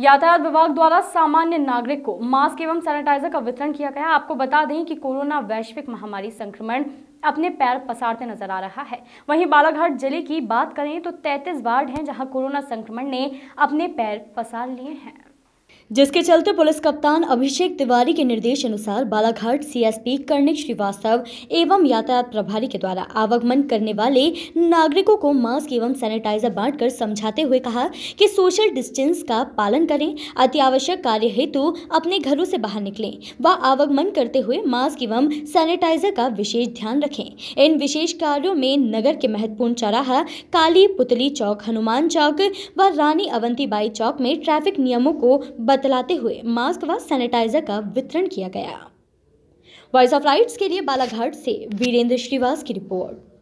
यातायात विभाग द्वारा सामान्य नागरिक को मास्क एवं सैनिटाइजर का वितरण किया गया आपको बता दें कि कोरोना वैश्विक महामारी संक्रमण अपने पैर पसारते नजर आ रहा है वहीं बालाघाट जिले की बात करें तो 33 वार्ड हैं जहां कोरोना संक्रमण ने अपने पैर पसार लिए हैं जिसके चलते पुलिस कप्तान अभिषेक तिवारी के निर्देश अनुसार बालाघाट सीएसपी कर्णिक श्रीवास्तव एवं यातायात प्रभारी के द्वारा आवागमन करने वाले नागरिकों को मास्क एवं सैनिटाइजर बांटकर समझाते हुए कहा कि सोशल डिस्टेंस का पालन करें अति आवश्यक कार्य हेतु अपने घरों से बाहर निकलें व आवागमन करते हुए मास्क एवं सैनिटाइजर का विशेष ध्यान रखें इन विशेष कार्यों में नगर के महत्वपूर्ण चौराहा काली पुतली चौक हनुमान चौक व रानी अवंतीबाई चौक में ट्रैफिक नियमों को बतलाते हुए मास्क व सैनिटाइजर का वितरण किया गया वॉइस ऑफ राइट्स के लिए बालाघाट से वीरेंद्र श्रीवास की रिपोर्ट